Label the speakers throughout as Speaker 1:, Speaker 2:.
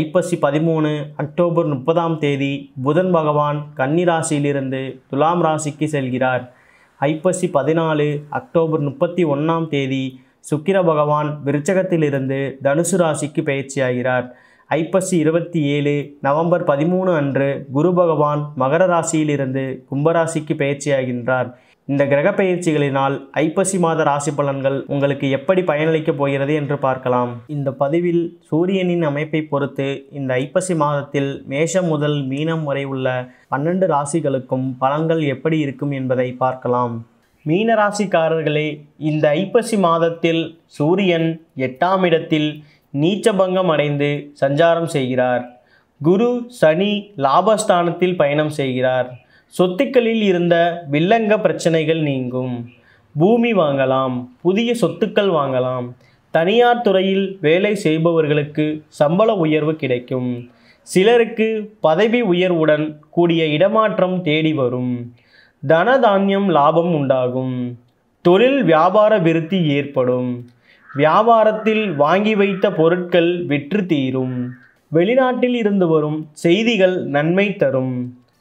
Speaker 1: ஐப்பசி பதிமூணு அக்டோபர் முப்பதாம் தேதி புதன் பகவான் கன்னிராசியிலிருந்து துலாம் ராசிக்கு செல்கிறார் ஐப்பசி பதினாலு அக்டோபர் முப்பத்தி ஒன்றாம் தேதி சுக்கிர பகவான் விருச்சகத்திலிருந்து தனுசு ராசிக்கு பயிற்சியாகிறார் ஐப்பசி இருபத்தி ஏழு நவம்பர் பதிமூணு அன்று குரு பகவான் மகர ராசியிலிருந்து கும்பராசிக்கு பயிற்சியாகின்றார் இந்த கிரக பயிற்சிகளினால் ஐப்பசி மாத ராசி பலன்கள் உங்களுக்கு எப்படி பயனளிக்க போகிறது என்று பார்க்கலாம் இந்த பதிவில் சூரியனின் அமைப்பை பொறுத்து இந்த ஐப்பசி மாதத்தில் மேஷம் முதல் மீனம் வரை உள்ள பன்னெண்டு ராசிகளுக்கும் பலன்கள் எப்படி இருக்கும் என்பதை பார்க்கலாம் மீன ராசிக்காரர்களே இந்த ஐப்பசி மாதத்தில் சூரியன் எட்டாம் இடத்தில் நீச்சபங்கம் அடைந்து சஞ்சாரம் செய்கிறார் குரு சனி லாபஸ்தானத்தில் பயணம் செய்கிறார் சொத்துக்களில் இருந்த வில்லங்க பிரச்சனைகள் நீங்கும் பூமி வாங்கலாம் புதிய சொத்துக்கள் வாங்கலாம் தனியார் துறையில் வேலை செய்பவர்களுக்கு சம்பள உயர்வு கிடைக்கும் சிலருக்கு பதவி உயர்வுடன் கூடிய இடமாற்றம் தேடி வரும் தனதானியம் லாபம் உண்டாகும் தொழில் வியாபார விருத்தி ஏற்படும் வியாபாரத்தில் வாங்கி வைத்த பொருட்கள் வெற்று தீரும் வெளிநாட்டில் இருந்து வரும் செய்திகள் நன்மை தரும்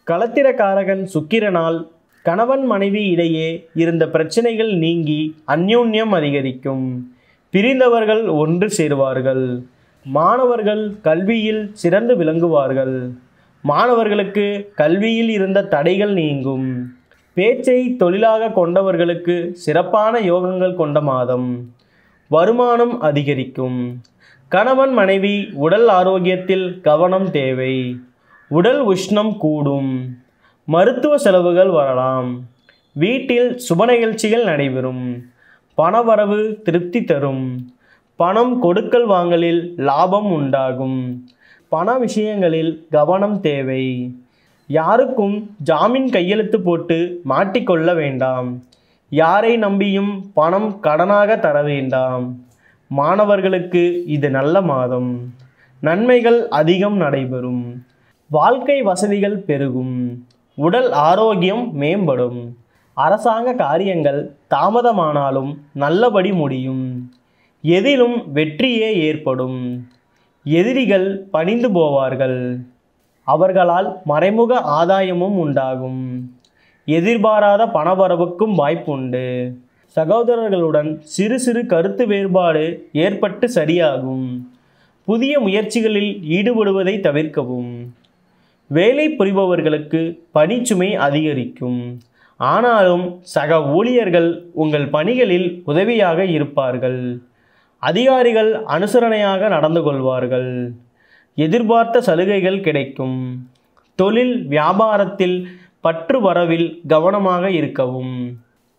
Speaker 1: கலத்திரக்காரகன் சுக்கிரனால் கணவன் மனைவி இடையே இருந்த பிரச்சனைகள் நீங்கி அந்யோன்யம் அதிகரிக்கும் பிரிந்தவர்கள் ஒன்று சேருவார்கள் மாணவர்கள் கல்வியில் சிறந்து விளங்குவார்கள் மாணவர்களுக்கு கல்வியில் இருந்த தடைகள் நீங்கும் பேச்சை தொழிலாக கொண்டவர்களுக்கு சிறப்பான யோகங்கள் கொண்ட மாதம் வருமானம் அதிகரிக்கும் கணவன் மனைவி உடல் ஆரோக்கியத்தில் கவனம் தேவை உடல் உஷ்ணம் கூடும் மருத்துவ செலவுகள் வரலாம் வீட்டில் சுப நிகழ்ச்சிகள் நடைபெறும் பணவரவு திருப்தி தரும் பணம் கொடுக்கல் வாங்கலில் லாபம் உண்டாகும் பண விஷயங்களில் கவனம் தேவை யாருக்கும் ஜாமீன் கையெழுத்து போட்டு மாட்டிக்கொள்ள வேண்டாம் யாரை நம்பியும் பணம் கடனாக தர வேண்டாம் மாணவர்களுக்கு இது நல்ல மாதம் நன்மைகள் அதிகம் நடைபெறும் வாழ்க்கை வசதிகள் பெருகும் உடல் ஆரோக்கியம் மேம்படும் அரசாங்க காரியங்கள் தாமதமானாலும் நல்லபடி முடியும் எதிலும் வெற்றியே ஏற்படும் எதிரிகள் பணிந்து போவார்கள் அவர்களால் மறைமுக ஆதாயமும் உண்டாகும் எதிர்பாராத பணவரவுக்கும் வாய்ப்புண்டு சகோதரர்களுடன் சிறு சிறு கருத்து வேறுபாடு ஏற்பட்டு சரியாகும் புதிய முயற்சிகளில் ஈடுபடுவதை தவிர்க்கவும் வேலை புரிபவர்களுக்கு பணிச்சுமை அதிகரிக்கும் ஆனாலும் சக ஊழியர்கள் உங்கள் பணிகளில் உதவியாக இருப்பார்கள் அதிகாரிகள் அனுசரணையாக நடந்து கொள்வார்கள் எதிர்பார்த்த சலுகைகள் கிடைக்கும் தொழில் வியாபாரத்தில் பற்று வரவில் கவனமாக இருக்கவும்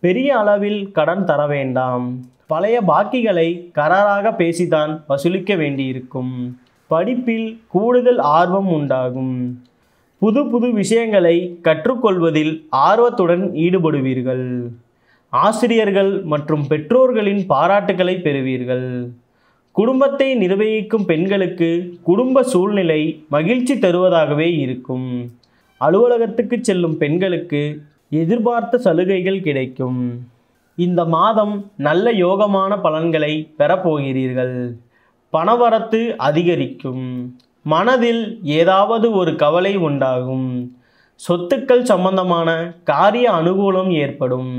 Speaker 1: பெரிய அளவில் கடன் தர வேண்டாம் பழைய பாக்கிகளை கராராக பேசிதான் வசூலிக்க வேண்டியிருக்கும் படிப்பில் கூடுதல் ஆர்வம் உண்டாகும் புது புது விஷயங்களை கற்றுக்கொள்வதில் ஆர்வத்துடன் ஈடுபடுவீர்கள் ஆசிரியர்கள் மற்றும் பெற்றோர்களின் பாராட்டுகளை பெறுவீர்கள் குடும்பத்தை நிர்வகிக்கும் பெண்களுக்கு குடும்ப சூழ்நிலை மகிழ்ச்சி தருவதாகவே இருக்கும் அலுவலகத்துக்கு செல்லும் பெண்களுக்கு எதிர்பார்த்த சலுகைகள் கிடைக்கும் இந்த மாதம் நல்ல யோகமான பலன்களை பெறப்போகிறீர்கள் பணவரத்து அதிகரிக்கும் மனதில் ஏதாவது ஒரு கவலை உண்டாகும் சொத்துக்கள் சம்பந்தமான காரிய அனுகூலம் ஏற்படும்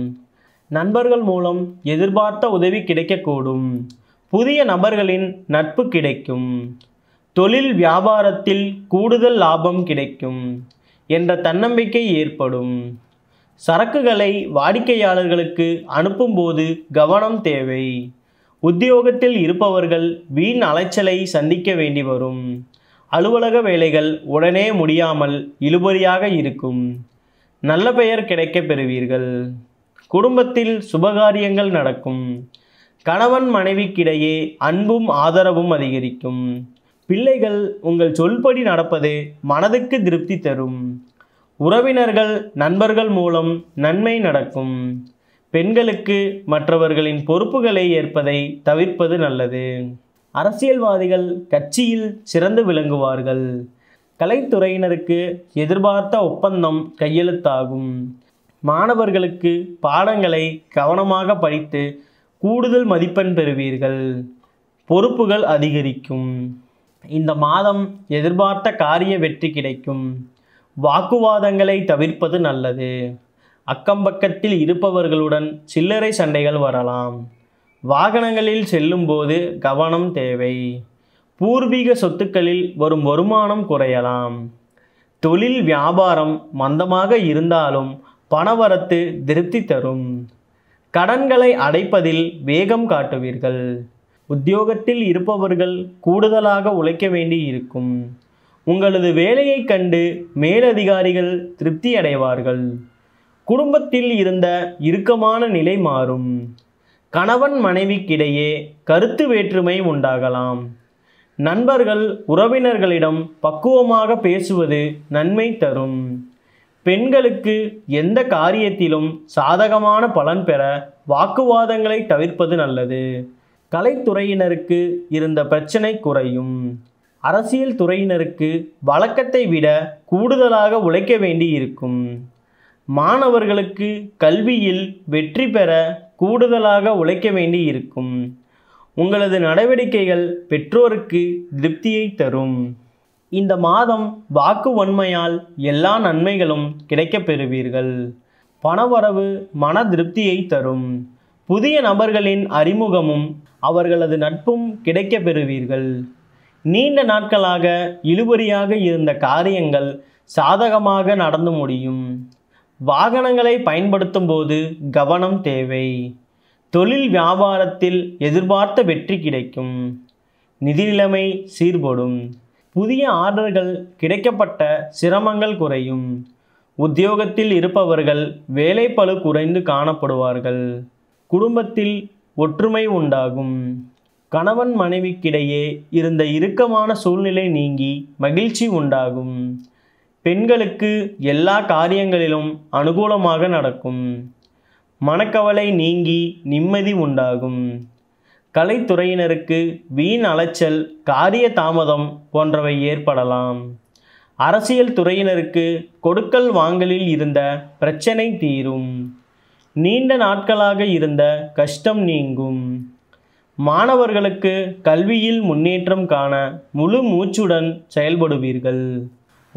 Speaker 1: நண்பர்கள் மூலம் எதிர்பார்த்த உதவி கிடைக்கக்கூடும் புதிய நபர்களின் நட்பு கிடைக்கும் தொழில் வியாபாரத்தில் கூடுதல் லாபம் கிடைக்கும் என்ற தன்னம்பிக்கை ஏற்படும் சரக்குகளை வாடிக்கையாளர்களுக்கு அனுப்பும்போது கவனம் தேவை உத்தியோகத்தில் இருப்பவர்கள் வீண் அலைச்சலை சந்திக்க வேண்டி வரும் அலுவலக வேலைகள் உடனே முடியாமல் இழுபறியாக இருக்கும் நல்ல பெயர் கிடைக்கப் பெறுவீர்கள் குடும்பத்தில் சுபகாரியங்கள் நடக்கும் கணவன் மனைவிக்கிடையே அன்பும் ஆதரவும் அதிகரிக்கும் பிள்ளைகள் உங்கள் சொல்படி நடப்பது மனதுக்கு திருப்தி தரும் உறவினர்கள் நண்பர்கள் மூலம் நன்மை நடக்கும் பெண்களுக்கு மற்றவர்களின் பொறுப்புகளை ஏற்பதை தவிர்ப்பது நல்லது அரசியல்வாதிகள் கட்சியில் சிறந்து விளங்குவார்கள் கலைத்துறையினருக்கு எதிர்பார்த்த ஒப்பந்தம் கையெழுத்தாகும் மாணவர்களுக்கு பாடங்களை கவனமாக படித்து கூடுதல் மதிப்பெண் பெறுவீர்கள் பொறுப்புகள் அதிகரிக்கும் இந்த மாதம் எதிர்பார்த்த காரிய வெற்றி கிடைக்கும் வாக்குவாதங்களை தவிர்ப்பது நல்லது அக்கம்பக்கத்தில் இருப்பவர்களுடன் சில்லறை சண்டைகள் வரலாம் வாகனங்களில் செல்லும்போது கவனம் தேவை பூர்வீக சொத்துக்களில் வரும் வருமானம் குறையலாம் தொழில் வியாபாரம் மந்தமாக இருந்தாலும் பணவரத்து திருப்தி தரும் கடன்களை அடைப்பதில் வேகம் காட்டுவீர்கள் உத்தியோகத்தில் இருப்பவர்கள் கூடுதலாக உழைக்க வேண்டி இருக்கும் உங்களது வேலையை கண்டு மேலதிகாரிகள் திருப்தி அடைவார்கள் குடும்பத்தில் இருந்த இறுக்கமான நிலை மாறும் கணவன் மனைவிக்கிடையே கருத்து வேற்றுமை உண்டாகலாம் நண்பர்கள் உறவினர்களிடம் பக்குவமாக பேசுவது நன்மை தரும் பெண்களுக்கு எந்த காரியத்திலும் சாதகமான பலன் பெற வாக்குவாதங்களை தவிர்ப்பது நல்லது கலைத்துறையினருக்கு இருந்த பிரச்சனை குறையும் அரசியல் துறையினருக்கு வழக்கத்தை விட கூடுதலாக உழைக்க வேண்டி இருக்கும் மாணவர்களுக்கு கல்வியில் வெற்றி பெற கூடுதலாக உழைக்க வேண்டி இருக்கும் உங்களது நடவடிக்கைகள் பெற்றோருக்கு திருப்தியை தரும் இந்த மாதம் வாக்கு வன்மையால் எல்லா நன்மைகளும் கிடைக்கப் பெறுவீர்கள் பணவரவு மன திருப்தியை தரும் புதிய நபர்களின் அறிமுகமும் அவர்களது நட்பும் கிடைக்கப்பெறுவீர்கள் பெறுவீர்கள் நீண்ட நாட்களாக இழுபறியாக இருந்த காரியங்கள் சாதகமாக நடந்து முடியும் வாகனங்களை பயன்படுத்தும் போது கவனம் தேவை தொழில் வியாபாரத்தில் எதிர்பார்த்த வெற்றி கிடைக்கும் நிதி நிலைமை சீர்படும் புதிய ஆர்டர்கள் கிடைக்கப்பட்ட சிரமங்கள் குறையும் உத்தியோகத்தில் இருப்பவர்கள் வேலைப்பழு குறைந்து காணப்படுவார்கள் குடும்பத்தில் ஒற்றுமை உண்டாகும் கணவன் மனைவிக்கிடையே இருந்த இறுக்கமான சூழ்நிலை நீங்கி மகிழ்ச்சி உண்டாகும் பெண்களுக்கு எல்லா காரியங்களிலும் அனுகூலமாக நடக்கும் மனக்கவலை நீங்கி நிம்மதி உண்டாகும் கலைத்துறையினருக்கு வீண் அலைச்சல் காரிய தாமதம் போன்றவை ஏற்படலாம் அரசியல் துறையினருக்கு கொடுக்கல் வாங்கலில் இருந்த பிரச்சனை தீரும் நீண்ட நாட்களாக இருந்த கஷ்டம் நீங்கும் மாணவர்களுக்கு கல்வியில் முன்னேற்றம் காண முழு மூச்சுடன் செயல்படுவீர்கள்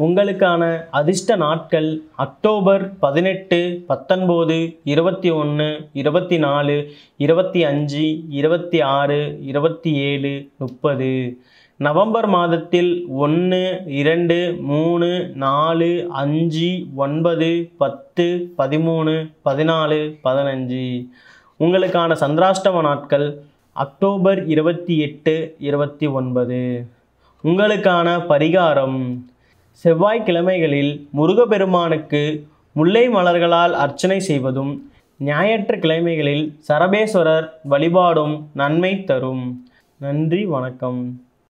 Speaker 1: உங்களுக்கான அதிர்ஷ்ட நாட்கள் அக்டோபர் பதினெட்டு பத்தொன்பது இருபத்தி ஒன்று இருபத்தி நாலு இருபத்தி அஞ்சு இருபத்தி ஆறு இருபத்தி ஏழு முப்பது நவம்பர் மாதத்தில் ஒன்று இரண்டு மூணு நாலு அஞ்சு ஒன்பது பத்து பதிமூணு பதினாலு பதினஞ்சு உங்களுக்கான சந்திராஷ்டம நாட்கள் அக்டோபர் இருபத்தி எட்டு இருபத்தி ஒன்பது உங்களுக்கான பரிகாரம் செவ்வாய்க்கிழமைகளில் முருகப்பெருமானுக்கு முல்லை மலர்களால் அர்ச்சனை செய்வதும் ஞாயிற்று கிழமைகளில் சரபேஸ்வரர் வழிபாடும் நன்மை தரும் நன்றி வணக்கம்